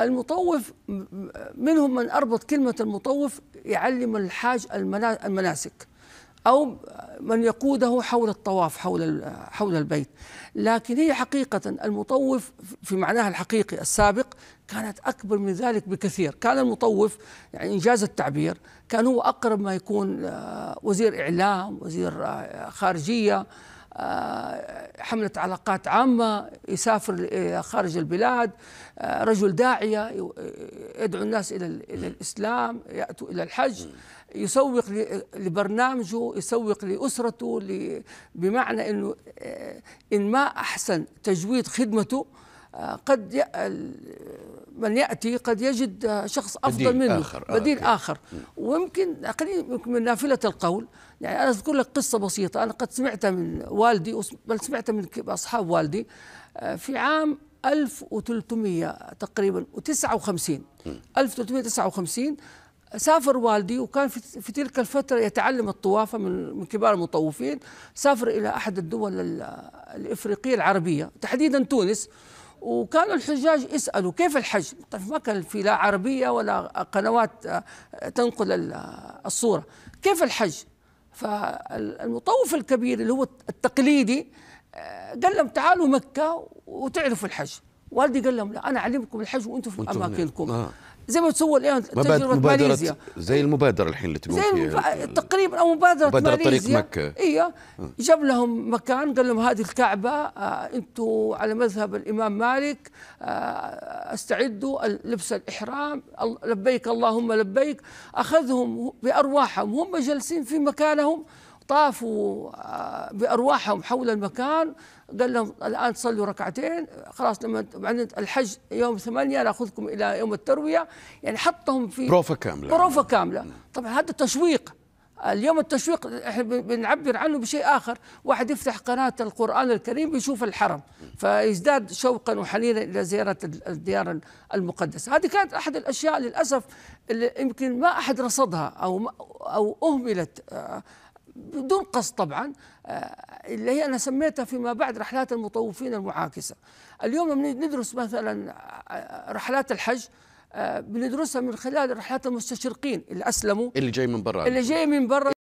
المطوف منهم من أربط كلمة المطوف يعلم الحاج المناسك أو من يقوده حول الطواف حول حول البيت لكن هي حقيقة المطوف في معناها الحقيقي السابق كانت أكبر من ذلك بكثير كان المطوف يعني إنجاز التعبير كان هو أقرب ما يكون آه، وزير إعلام وزير آه، خارجية آه، حملة علاقات عامة يسافر خارج البلاد آه، رجل داعية آه، يدعو الناس إلى الإسلام يأتوا إلى الحج يسوق لبرنامجه يسوق لأسرته بمعنى أنه آه، إن ما أحسن تجويد خدمته قد ي... من ياتي قد يجد شخص افضل بديل منه آخر. آه، بديل آه اخر ويمكن يمكن من نافله القول يعني انا اذكر لك قصه بسيطه انا قد سمعتها من والدي بل سمعتها من اصحاب والدي آه، في عام 1300 تقريبا و59 1359 سافر والدي وكان في, تلك الفترة يتعلم الطوافة من, من كبار المطوفين سافر إلى أحد الدول الإفريقية العربية تحديدا تونس وكانوا الحجاج يسألوا كيف الحج طيب ما كان في لا عربية ولا قنوات آه، تنقل آه، الصورة كيف الحج فالمطوف الكبير اللي هو التقليدي آه، قال لهم تعالوا مكة وتعرفوا الحج والدي قال لهم لا انا اعلمكم الحج وانتم في اماكنكم آه. زي ما تسووا الان تجربه ماليزيا زي المبادره الحين اللي تقول فيها تقريبا او مبادره, مبادرة ماليزيا طريق مكه اي آه. جاب لهم مكان قال لهم هذه الكعبه آه انتم على مذهب الامام مالك آه استعدوا لبس الاحرام لبيك اللهم لبيك اخذهم بارواحهم هم جالسين في مكانهم طافوا آه، بارواحهم حول المكان قال لهم الان صلوا ركعتين خلاص لما بعدين الحج يوم ثمانية ناخذكم الى يوم الترويه يعني حطهم في بروفه كامله بروفه كامله نعم. طبعا هذا تشويق اليوم التشويق احنا بنعبر عنه بشيء اخر، واحد يفتح قناه القران الكريم بيشوف الحرم فيزداد شوقا وحنينا الى زياره الديار المقدسه، هذه كانت احد الاشياء للاسف اللي يمكن ما احد رصدها او او اهملت آه، بدون قصد طبعا آه، اللي هي انا سميتها فيما بعد رحلات المطوفين المعاكسه اليوم ندرس مثلا آه، آه، رحلات الحج بندرسها من خلال رحلات المستشرقين اللي اسلموا اللي جاي من برا اللي جاي من برا